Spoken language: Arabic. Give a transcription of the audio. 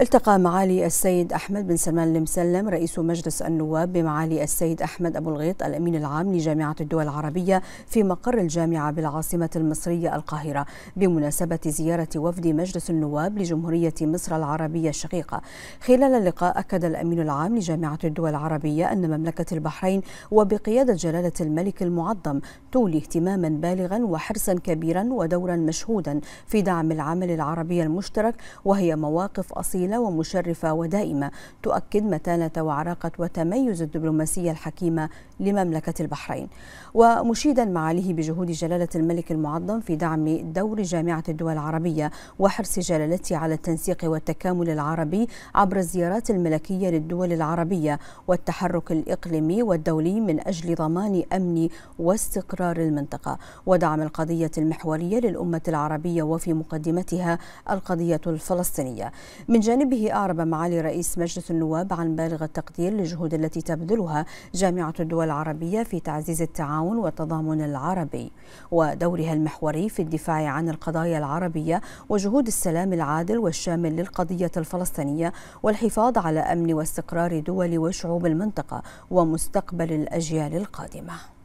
التقى معالي السيد أحمد بن سلمان المسلم رئيس مجلس النواب بمعالي السيد أحمد أبو الغيط الأمين العام لجامعة الدول العربية في مقر الجامعة بالعاصمة المصرية القاهرة بمناسبة زيارة وفد مجلس النواب لجمهورية مصر العربية الشقيقة خلال اللقاء أكد الأمين العام لجامعة الدول العربية أن مملكة البحرين وبقيادة جلالة الملك المعظم تولي اهتماما بالغا وحرصا كبيرا ودورا مشهودا في دعم العمل العربي المشترك وهي مواقف أصيلة جميلة ومشرفة ودائمة تؤكد متانة وعراقة وتميز الدبلوماسية الحكيمة لمملكة البحرين ومشيدا معاليه بجهود جلالة الملك المعظم في دعم دور جامعة الدول العربية وحرص جلالته على التنسيق والتكامل العربي عبر الزيارات الملكية للدول العربية والتحرك الإقليمي والدولي من أجل ضمان أمن واستقرار المنطقة ودعم القضية المحورية للأمة العربية وفي مقدمتها القضية الفلسطينية من جانب جانبه أعرب معالي رئيس مجلس النواب عن بالغ التقدير للجهود التي تبذلها جامعة الدول العربية في تعزيز التعاون والتضامن العربي ودورها المحوري في الدفاع عن القضايا العربية وجهود السلام العادل والشامل للقضية الفلسطينية والحفاظ على أمن واستقرار دول وشعوب المنطقة ومستقبل الأجيال القادمة